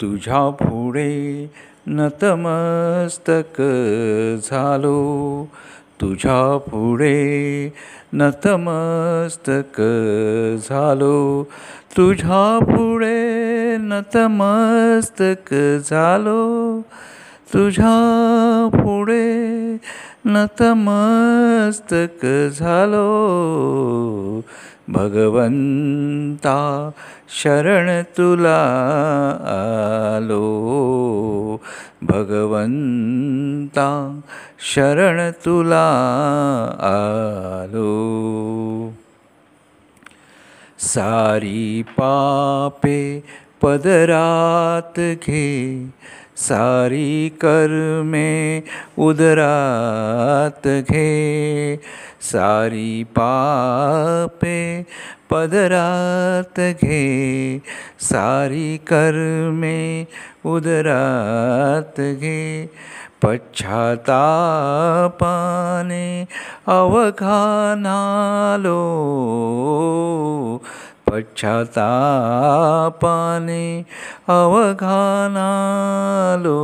तुझ्या पुढे नतमस्तक झालो तुझ्या पुढे नतमस्तक झालो तुझ्या पुढे नतमस्तक झालो तुझ्या पुढे नतमस्तक झालो भगवंता शरण तुला आलो भगवंता शरण तुला आलो सारी पापे पदरात घे सारी कर में उदरात घे सारी पापे पदरात घे सारी कर में उदरात घे पाने अवघानालो पश्चातापाने अवघानालो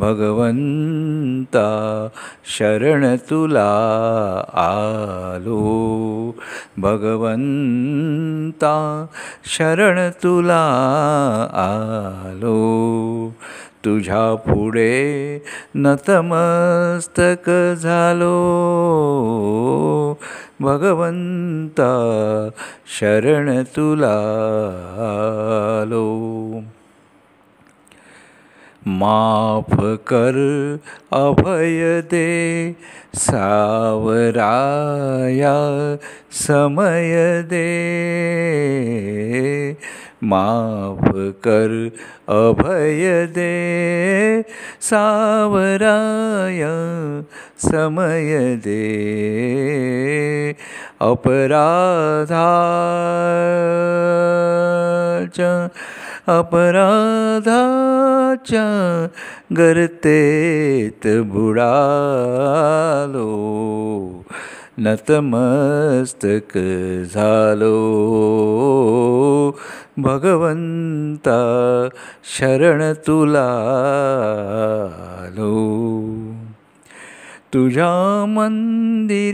भगवंता शरण तुला आलो भगवंता शरण तुला आलो तुझ्या पुढे नतमस्तक झालो भगवंता शरण तुला आलो माफ कर अभय दे सावराया समय दे माफ कर अभय दे सावराय समय दे अपराधा अपराधाच गरतेत बुडालो नतमस्तक झालो भगवंता शरण तुला आलो तुझ्या मंदिरीने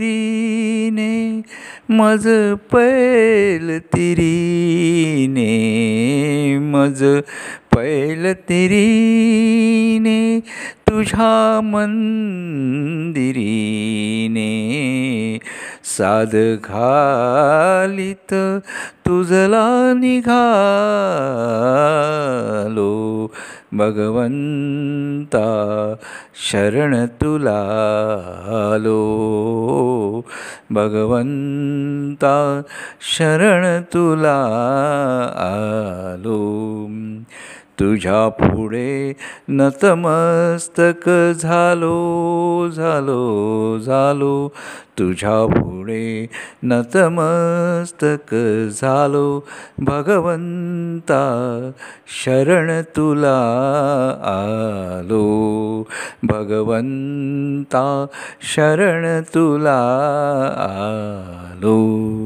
मज पैल तिरीने मज पैल तिरीने तुझ्या मन साध घालित तुझला निघालो भगवंता शरण तुला आलो भगवंता शरण तुला आलो तुझ्या पुढे नतमस्तक झालो झालो झालो तुझ्या पुढे नतमस्तक झालो भगवंता शरण तुला आलो भगवंता शरण तुला आलो